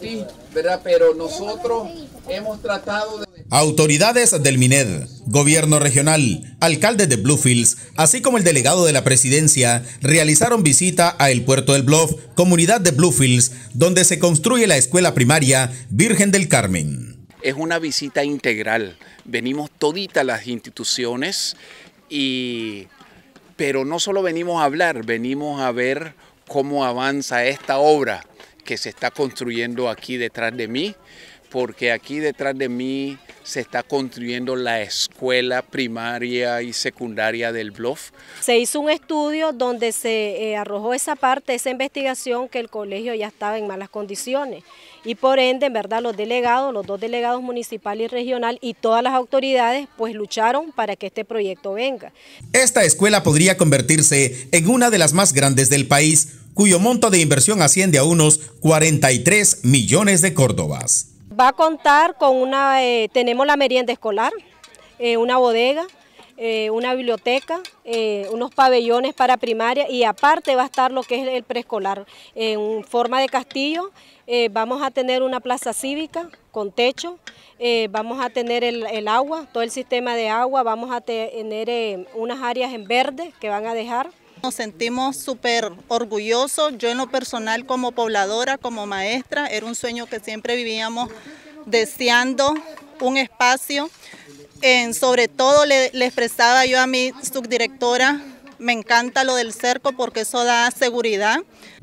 Sí, ¿verdad? Pero nosotros hemos tratado de... Autoridades del MINED, gobierno regional, alcalde de Bluefields, así como el delegado de la presidencia, realizaron visita a el puerto del Bluff, comunidad de Bluefields, donde se construye la escuela primaria Virgen del Carmen. Es una visita integral. Venimos toditas las instituciones y... Pero no solo venimos a hablar, venimos a ver cómo avanza esta obra que se está construyendo aquí detrás de mí, porque aquí detrás de mí se está construyendo la escuela primaria y secundaria del Bluff. Se hizo un estudio donde se eh, arrojó esa parte, esa investigación que el colegio ya estaba en malas condiciones y por ende, en verdad, los delegados, los dos delegados municipal y regional y todas las autoridades pues lucharon para que este proyecto venga. Esta escuela podría convertirse en una de las más grandes del país cuyo monto de inversión asciende a unos 43 millones de córdobas. Va a contar con una, eh, tenemos la merienda escolar, eh, una bodega, eh, una biblioteca, unos pabellones para primaria y aparte va a estar lo que es el preescolar. En forma de castillo vamos a tener una plaza cívica con techo, vamos a tener el, agua, todo el sistema de agua, vamos a tener unas áreas en verde que van a dejar. Nos sentimos súper orgullosos, yo en lo personal como pobladora, como maestra, era un sueño que siempre vivíamos deseando un espacio. sobre todo le, le expresaba yo a mi subdirectora, me encanta lo del cerco porque eso da seguridad.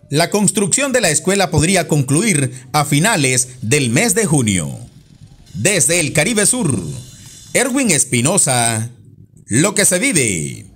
La construcción de la escuela podría concluir a finales del mes de junio. Desde el Caribe Sur, Erwin Espinosa, lo que se vive.